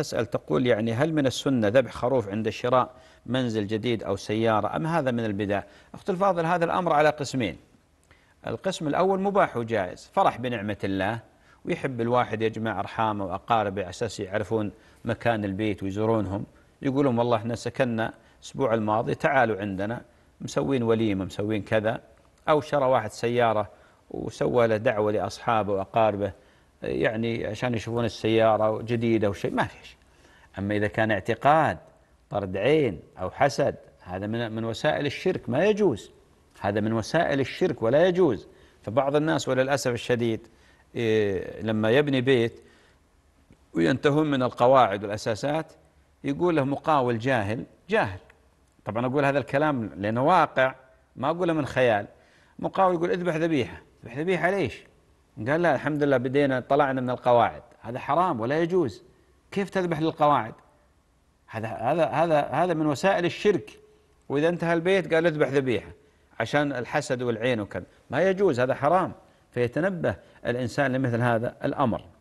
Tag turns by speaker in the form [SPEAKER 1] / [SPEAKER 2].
[SPEAKER 1] تسأل تقول يعني هل من السنة ذبح خروف عند شراء منزل جديد أو سيارة أم هذا من البدع أخت الفاضل هذا الأمر على قسمين القسم الأول مباح وجائز فرح بنعمة الله ويحب الواحد يجمع أرحامه وأقاربه على أساس يعرفون مكان البيت ويزورونهم يقولون والله احنا سكننا الأسبوع الماضي تعالوا عندنا مسوين وليمة مسوين كذا أو شرى واحد سيارة وسوى له دعوة لأصحابه وأقاربه يعني عشان يشوفون السيارة جديدة وشيء ما في شيء أما إذا كان اعتقاد طرد عين أو حسد هذا من من وسائل الشرك ما يجوز هذا من وسائل الشرك ولا يجوز فبعض الناس وللأسف الشديد إيه، لما يبني بيت وينتهون من القواعد والأساسات يقول له مقاول جاهل جاهل طبعا أقول هذا الكلام لأنه واقع ما أقوله من خيال مقاول يقول اذبح ذبيحة اذبح ذبيحة ليش قال لا الحمد لله بدينا طلعنا من القواعد هذا حرام ولا يجوز كيف تذبح للقواعد هذا هذا هذا هذا من وسائل الشرك واذا انتهى البيت قال اذبح ذبيحه عشان الحسد والعين وكذا ما يجوز هذا حرام فيتنبه الانسان لمثل هذا الامر